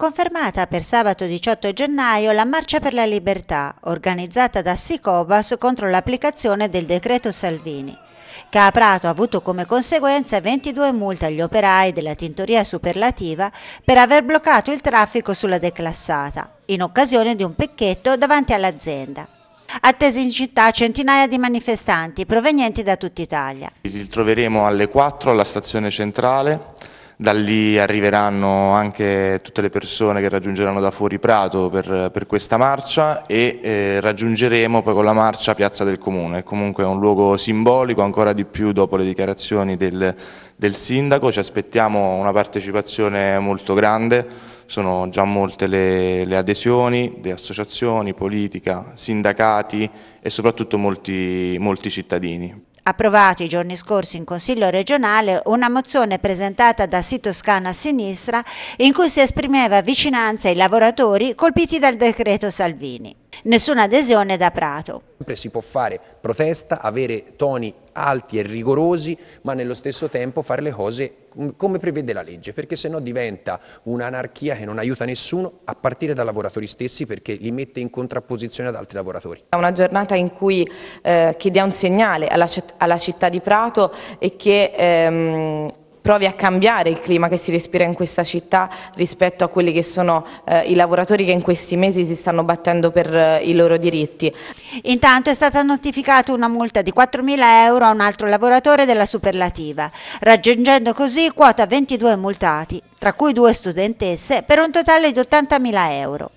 Confermata per sabato 18 gennaio la Marcia per la Libertà, organizzata da Sicobas contro l'applicazione del decreto Salvini, che a Prato ha avuto come conseguenza 22 multe agli operai della tintoria superlativa per aver bloccato il traffico sulla declassata, in occasione di un picchetto davanti all'azienda. Attesi in città centinaia di manifestanti provenienti da tutta Italia. Ci ritroveremo alle 4 alla stazione centrale da lì arriveranno anche tutte le persone che raggiungeranno da fuori Prato per, per questa marcia e eh, raggiungeremo poi con la marcia Piazza del Comune. Comunque è un luogo simbolico ancora di più dopo le dichiarazioni del, del Sindaco. Ci aspettiamo una partecipazione molto grande, sono già molte le, le adesioni di associazioni, politica, sindacati e soprattutto molti, molti cittadini approvati i giorni scorsi in Consiglio regionale una mozione presentata da Si Toscana Sinistra in cui si esprimeva vicinanza ai lavoratori colpiti dal decreto Salvini nessuna adesione da Prato. Si può fare protesta, avere toni alti e rigorosi, ma nello stesso tempo fare le cose come prevede la legge, perché se no diventa un'anarchia che non aiuta nessuno, a partire dai lavoratori stessi, perché li mette in contrapposizione ad altri lavoratori. È una giornata in cui eh, chi dia un segnale alla, alla città di Prato e che ehm, provi a cambiare il clima che si respira in questa città rispetto a quelli che sono eh, i lavoratori che in questi mesi si stanno battendo per eh, i loro diritti. Intanto è stata notificata una multa di 4.000 euro a un altro lavoratore della superlativa, raggiungendo così quota 22 multati, tra cui due studentesse, per un totale di 80.000 euro.